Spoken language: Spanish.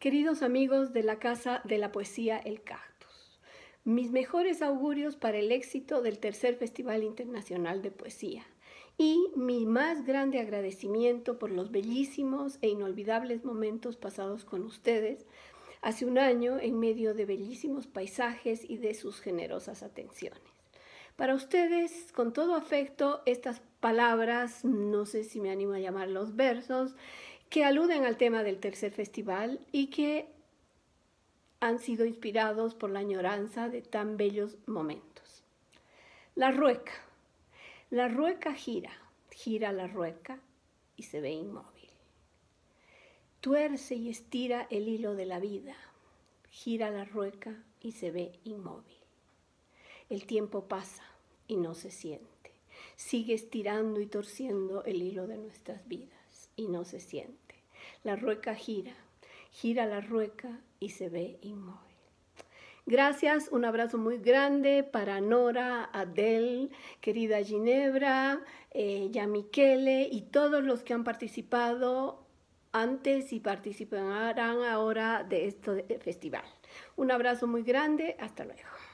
Queridos amigos de la Casa de la Poesía El Cactus, mis mejores augurios para el éxito del tercer Festival Internacional de Poesía y mi más grande agradecimiento por los bellísimos e inolvidables momentos pasados con ustedes hace un año en medio de bellísimos paisajes y de sus generosas atenciones. Para ustedes, con todo afecto, estas palabras, no sé si me animo a llamarlos versos, que aluden al tema del tercer festival y que han sido inspirados por la añoranza de tan bellos momentos. La rueca. La rueca gira, gira la rueca y se ve inmóvil. Tuerce y estira el hilo de la vida, gira la rueca y se ve inmóvil. El tiempo pasa y no se siente, sigue estirando y torciendo el hilo de nuestras vidas y no se siente. La rueca gira, gira la rueca y se ve inmóvil. Gracias, un abrazo muy grande para Nora, Adele, querida Ginebra, eh, y todos los que han participado antes y participarán ahora de este festival. Un abrazo muy grande, hasta luego.